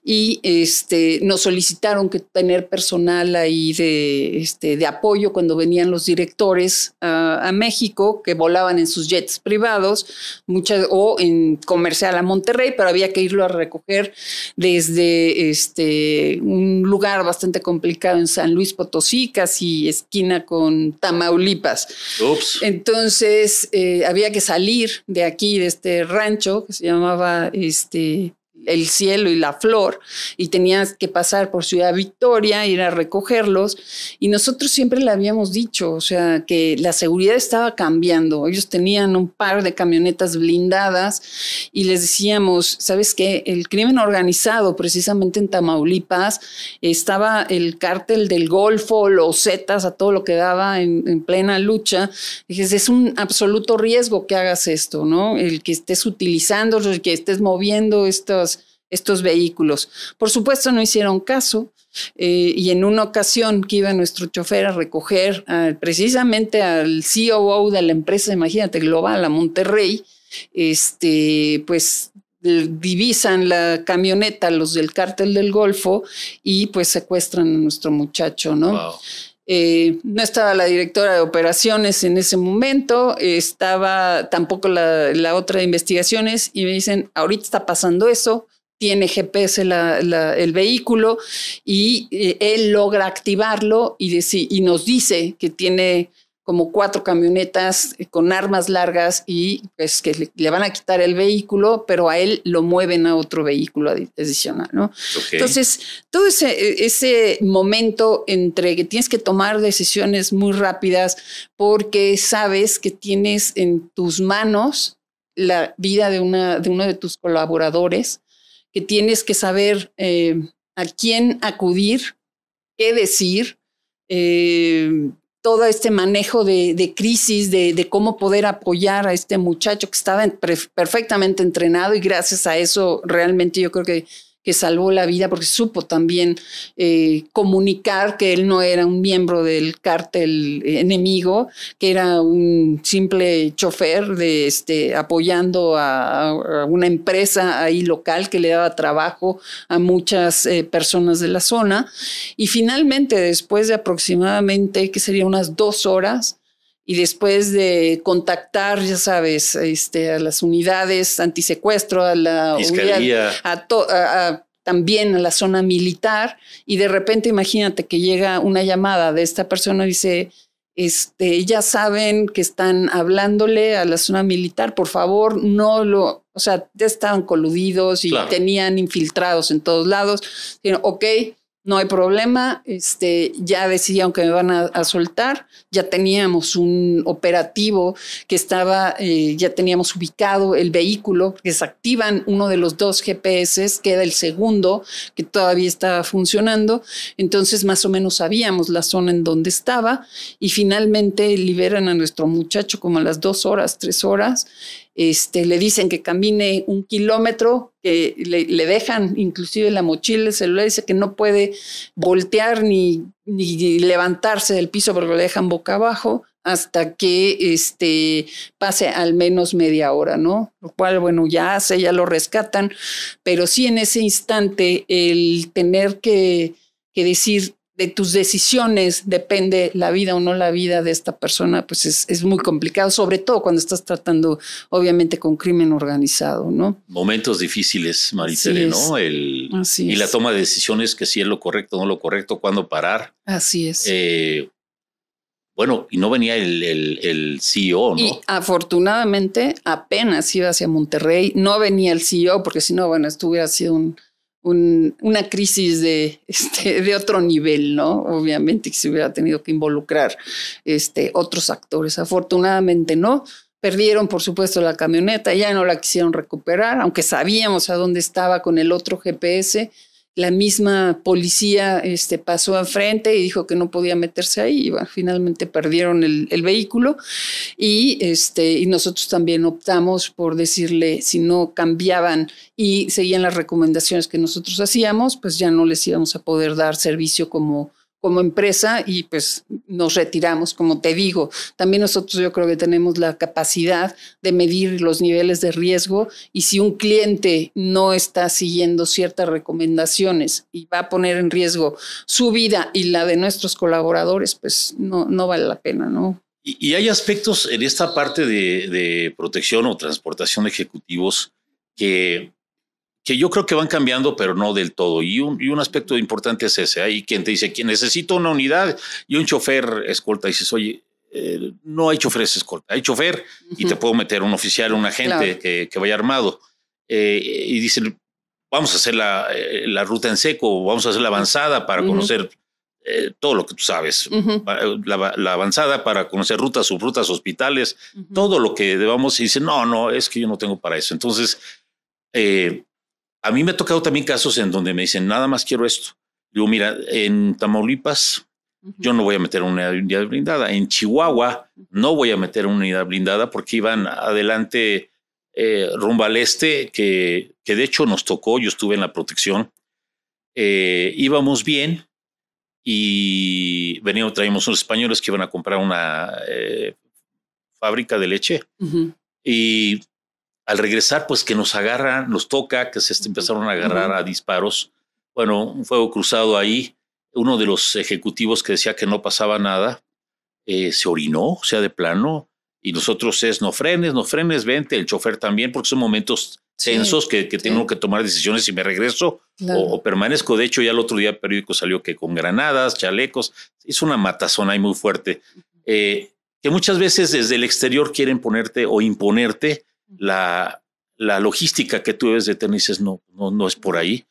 y este, nos solicitaron que tener personal ahí de, este, de apoyo cuando venían los directores a México que volaban en sus jets privados muchas, o en comercial a Monterrey, pero había que irlo a recoger desde este, un lugar bastante complicado en San Luis Potosí, casi esquina con Tamaulipas. Entonces eh, había que salir de aquí, de este rancho que se llamaba ist die el cielo y la flor y tenías que pasar por Ciudad Victoria, ir a recogerlos. Y nosotros siempre le habíamos dicho, o sea, que la seguridad estaba cambiando. Ellos tenían un par de camionetas blindadas y les decíamos, ¿sabes qué? El crimen organizado, precisamente en Tamaulipas, estaba el cártel del Golfo, los Zetas, a todo lo que daba en, plena lucha. Dices, es un absoluto riesgo que hagas esto, ¿no? El que estés utilizando, el que estés moviendo estas estos vehículos. Por supuesto, no hicieron caso eh, y en una ocasión que iba nuestro chofer a recoger precisamente al COO de la empresa, imagínate, global, a Monterrey, este, pues divisan la camioneta los del cártel del Golfo y pues secuestran a nuestro muchacho, ¿no? Eh, no estaba la directora de operaciones en ese momento, estaba tampoco la, la otra de investigaciones y me dicen, ahorita está pasando eso, tiene GPS el vehículo y eh, él logra activarlo y, nos dice que tiene como cuatro camionetas eh, con armas largas y pues que le, van a quitar el vehículo, pero a él lo mueven a otro vehículo adicional, ¿no? Entonces, todo ese, e, ese momento entre que tienes que tomar decisiones muy rápidas porque sabes que tienes en tus manos la vida de, una, de uno de tus colaboradores que tienes que saber eh, a quién acudir, qué decir, eh, todo este manejo de, crisis, de, cómo poder apoyar a este muchacho que estaba perfectamente entrenado y gracias a eso realmente yo creo que que salvó la vida porque supo también eh, comunicar que él no era un miembro del cártel enemigo, que era un simple chofer de este, apoyando a, una empresa ahí local que le daba trabajo a muchas eh, personas de la zona. Y finalmente, después de aproximadamente, que sería unas dos horas, y después de contactar, ya sabes, este, a las unidades antisecuestro, a la a, también a la zona militar, y de repente imagínate que llega una llamada de esta persona y dice, este, ya saben que están hablándole a la zona militar, por favor, no lo, o sea, ya estaban coludidos y tenían infiltrados en todos lados, ok, no hay problema, este, ya decidieron que me van a, soltar, ya teníamos un operativo que estaba, eh, ya teníamos ubicado el vehículo, desactivan uno de los dos GPS, queda el segundo que todavía estaba funcionando, entonces más o menos sabíamos la zona en donde estaba y finalmente liberan a nuestro muchacho como a las dos horas, tres horas, este, le dicen que camine un kilómetro, que le, dejan inclusive la mochila, se celular, dice que no puede voltear ni, levantarse del piso porque lo dejan boca abajo hasta que este, pase al menos media hora, ¿no? Lo cual, bueno, ya hace, ya lo rescatan, pero sí en ese instante el tener que decir, de tus decisiones depende la vida o no la vida de esta persona, pues es, muy complicado, sobre todo cuando estás tratando, obviamente, con crimen organizado, ¿no? Momentos difíciles, Maritere, ¿no? El, y la toma de decisiones, que si es lo correcto o no lo correcto, cuándo parar. Así es. Eh, bueno, y no venía el, el, CEO, ¿no? afortunadamente apenas iba hacia Monterrey, no venía el CEO, porque si no, bueno, estuviera hubiera sido un una crisis de, este, de otro nivel, ¿no? Obviamente que se hubiera tenido que involucrar este, otros actores. Afortunadamente no. Perdieron, por supuesto, la camioneta, ya no la quisieron recuperar, aunque sabíamos a dónde estaba con el otro GPS la misma policía este, pasó pasó frente y dijo que no podía meterse ahí. Y, finalmente perdieron el, vehículo y, este, y nosotros también optamos por decirle si no cambiaban y seguían las recomendaciones que nosotros hacíamos, pues ya no les íbamos a poder dar servicio como como empresa y pues nos retiramos, como te digo. También nosotros yo creo que tenemos la capacidad de medir los niveles de riesgo y si un cliente no está siguiendo ciertas recomendaciones y va a poner en riesgo su vida y la de nuestros colaboradores, pues no, no vale la pena, ¿no? Y, hay aspectos en esta parte de, de protección o transportación de ejecutivos que que yo creo que van cambiando, pero no del todo. Y un, y un aspecto importante es ese. Hay quien te dice que necesito una unidad y un chofer escolta. Y dices, oye, eh, no hay choferes escolta, hay chofer y te puedo meter un oficial, un agente que, vaya armado. Eh, y dicen, vamos a hacer la, eh, la, ruta en seco, vamos a hacer la avanzada para conocer todo lo que tú sabes. la, avanzada para conocer rutas, subrutas, hospitales, todo lo que debamos. Y dicen, no, no, es que yo no tengo para eso. Entonces, a mí me ha tocado también casos en donde me dicen, nada más quiero esto. Digo, mira, en Tamaulipas yo no voy a meter una unidad blindada. En Chihuahua no voy a meter una unidad blindada porque iban adelante eh, rumbo al este, que, que de hecho nos tocó, yo estuve en la protección. Eh, íbamos bien y venimos, traímos unos españoles que iban a comprar una eh, fábrica de leche. Y al regresar, pues que nos agarran, nos toca, que se empezaron a agarrar a disparos. Bueno, un fuego cruzado ahí. Uno de los ejecutivos que decía que no pasaba nada eh, se orinó, o sea, de plano. Y nosotros es no frenes, no frenes, vente, el chofer también, porque son momentos tensos que, que tengo que tomar decisiones si me regreso o, permanezco. De hecho, ya el otro día el periódico salió que con granadas, chalecos, es una matazón ahí muy fuerte. Eh, que muchas veces desde el exterior quieren ponerte o imponerte la, la logística que tú debes de tener, dices, no, no, no es por ahí.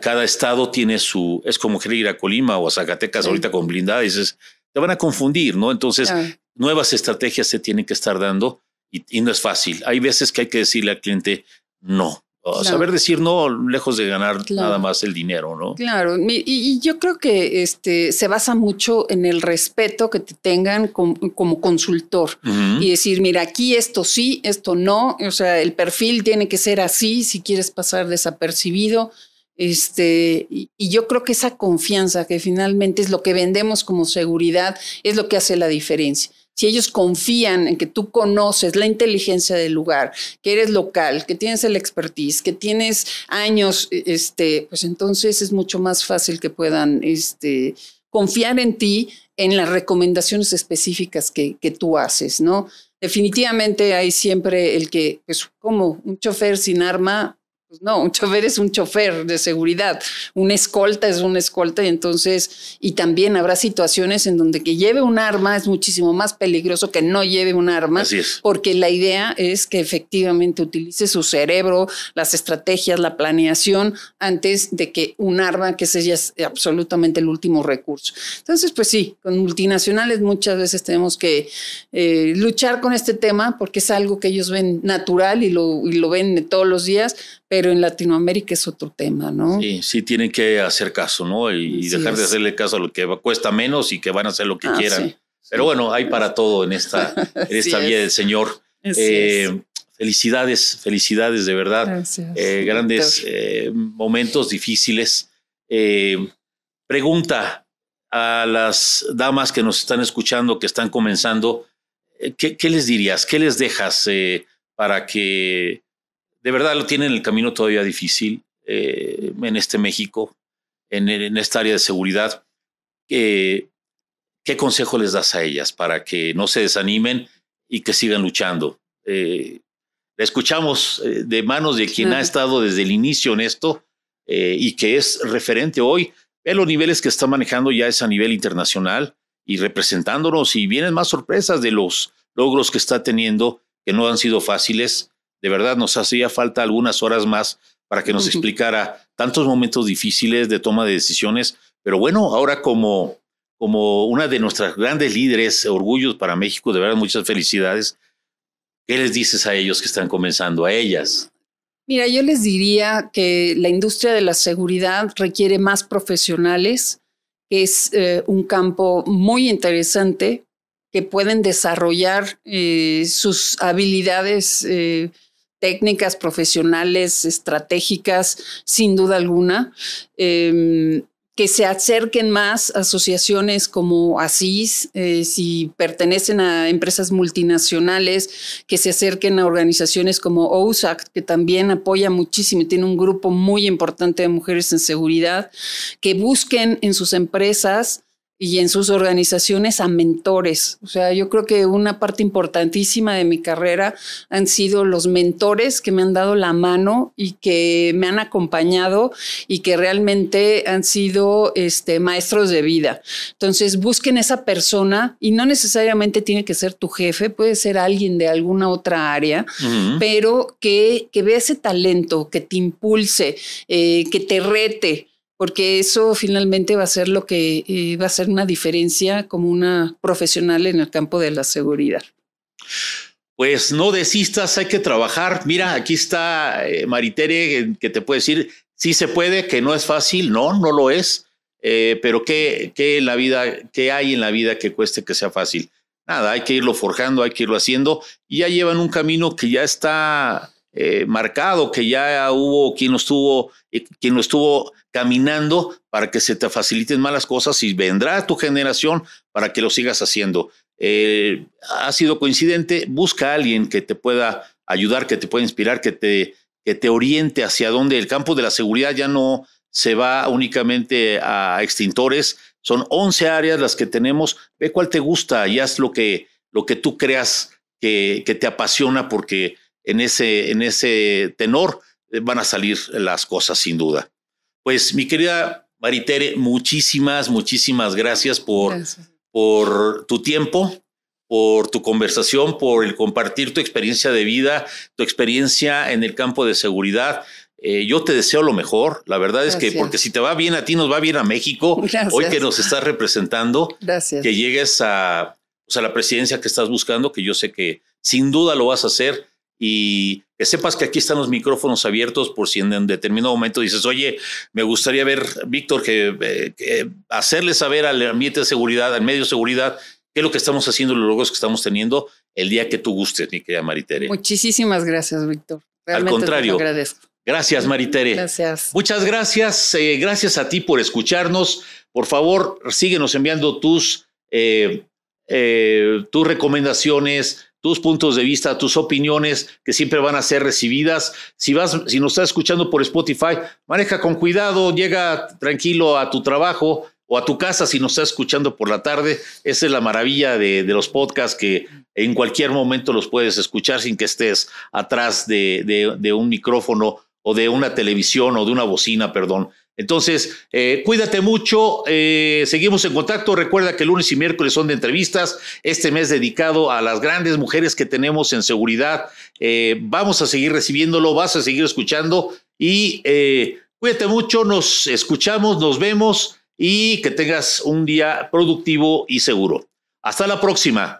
Cada estado tiene su, es como querer ir a Colima o a Zacatecas ahorita con blindada, dices, te van a confundir, ¿no? Entonces, nuevas estrategias se tienen que estar dando y, y no es fácil. Hay veces que hay que decirle al cliente, no, saber decir no, lejos de ganar nada más el dinero, ¿no? Claro, y, yo creo que este, se basa mucho en el respeto que te tengan como consultor y decir, mira, aquí esto sí, esto no, o sea, el perfil tiene que ser así si quieres pasar desapercibido. Este, y yo creo que esa confianza que finalmente es lo que vendemos como seguridad, es lo que hace la diferencia si ellos confían en que tú conoces la inteligencia del lugar, que eres local, que tienes el expertise, que tienes años, e, este, pues entonces es mucho más fácil que puedan este, confiar en ti, en las recomendaciones específicas que, tú haces, ¿no? Definitivamente hay siempre el que, es pues, como un chofer sin arma, pues no, un chofer es un chofer de seguridad, una escolta es una escolta y entonces, y también habrá situaciones en donde que lleve un arma es muchísimo más peligroso que no lleve un arma, Así es. porque la idea es que efectivamente utilice su cerebro, las estrategias, la planeación antes de que un arma, que sea ya absolutamente el último recurso. Entonces, pues sí, con multinacionales muchas veces tenemos que eh, luchar con este tema porque es algo que ellos ven natural y lo, y lo ven todos los días, pero pero en Latinoamérica es otro tema, ¿no? Sí, sí tienen que hacer caso, ¿no? Y, dejar de hacerle caso a lo que cuesta menos y que van a hacer lo que ah, quieran. Pero bueno, hay para todo en esta, esta vía del Señor. Eh, felicidades, felicidades de verdad. Eh, grandes eh, momentos difíciles. Eh, pregunta a las damas que nos están escuchando, que están comenzando, qué les dirías? ¿Qué les dejas para que de verdad lo tienen el camino todavía difícil eh, en este México, en, esta área de seguridad. ¿Qué consejo les das a ellas para que no se desanimen y que sigan luchando? Eh, escuchamos eh, de manos de quien ha estado desde el inicio en esto y que es referente hoy. en los niveles que está manejando ya es a nivel internacional y representándonos y vienen más sorpresas de los logros que está teniendo que no han sido fáciles de verdad nos hacía falta algunas horas más para que nos explicara tantos momentos difíciles de toma de decisiones, pero bueno, ahora como, como una de nuestras grandes líderes, orgullos para México, de verdad muchas felicidades, ¿qué les dices a ellos que están comenzando, a ellas? Mira, yo les diría que la industria de la seguridad requiere más profesionales, que es eh, un campo muy interesante, que pueden desarrollar eh, sus habilidades. Eh, técnicas profesionales, estratégicas, sin duda alguna. Em, que se acerquen más a asociaciones como ASIS, eh, si pertenecen a empresas multinacionales, que se acerquen a organizaciones como OSAC, que también apoya muchísimo y tiene un grupo muy importante de mujeres en seguridad, que busquen en sus empresas y en sus organizaciones a mentores. O sea, yo creo que una parte importantísima de mi carrera han sido los mentores que me han dado la mano y que me han acompañado y que realmente han sido este, maestros de vida. Entonces, busquen esa persona y no necesariamente tiene que ser tu jefe, puede ser alguien de alguna otra área, pero que, que vea ese talento, que te impulse, eh, que te rete porque eso finalmente va a ser lo que eh, va a ser una diferencia como una profesional en el campo de la seguridad. Pues no desistas, hay que trabajar. Mira, aquí está eh, Maritere eh, que te puede decir, sí se puede, que no es fácil, no, no lo es, pero ¿qué, qué la vida, ¿qué hay en la vida que cueste que sea fácil? Nada, hay que irlo forjando, hay que irlo haciendo y ya llevan un camino que ya está marcado, que ya hubo quien lo estuvo, quien lo estuvo caminando para que se te faciliten malas cosas y vendrá tu generación para que lo sigas haciendo. Eh, ha sido coincidente, busca a alguien que te pueda ayudar, que te pueda inspirar, que te, que te oriente hacia donde el campo de la seguridad ya no se va únicamente a extintores. Son 11 áreas las que tenemos. Ve cuál te gusta y haz lo que, lo que tú creas que, que te apasiona porque en ese, en ese tenor van a salir las cosas sin duda. Pues mi querida Maritere, muchísimas, muchísimas gracias por, por tu tiempo, por tu conversación, por el compartir tu experiencia de vida, tu experiencia en el campo de seguridad. Eh, yo te deseo lo mejor, la verdad es que porque si te va bien a ti, nos va bien a México, hoy que nos estás representando, que llegues a, pues, a, la presidencia que estás buscando, que yo sé que sin duda lo vas a hacer, y que sepas que aquí están los micrófonos abiertos por si en, determinado momento dices, oye, me gustaría ver, Víctor, eh, que, hacerle saber al ambiente de seguridad, al medio de seguridad, qué es lo que estamos haciendo, los logros que estamos teniendo el día que tú gustes, mi querida Maritere. Muchísimas gracias, Víctor. al contrario. Te lo agradezco. Gracias, Maritere. Gracias. Muchas gracias. Eh, gracias a ti por escucharnos. Por favor, síguenos enviando tus, eh, tus recomendaciones, tus puntos de vista, tus opiniones, que siempre van a ser recibidas. Si, vas, si nos estás escuchando por Spotify, maneja con cuidado, llega tranquilo a tu trabajo o a tu casa si nos estás escuchando por la tarde. Esa es la maravilla de, los podcasts que en cualquier momento los puedes escuchar sin que estés atrás de un micrófono o de una televisión o de una bocina, perdón. Entonces, eh, cuídate mucho, eh, seguimos en contacto. Recuerda que lunes y miércoles son de entrevistas, este mes dedicado a las grandes mujeres que tenemos en seguridad. Eh, vamos a seguir recibiéndolo, vas a seguir escuchando y cuídate mucho, nos escuchamos, nos vemos y que tengas un día productivo y seguro. Hasta la próxima.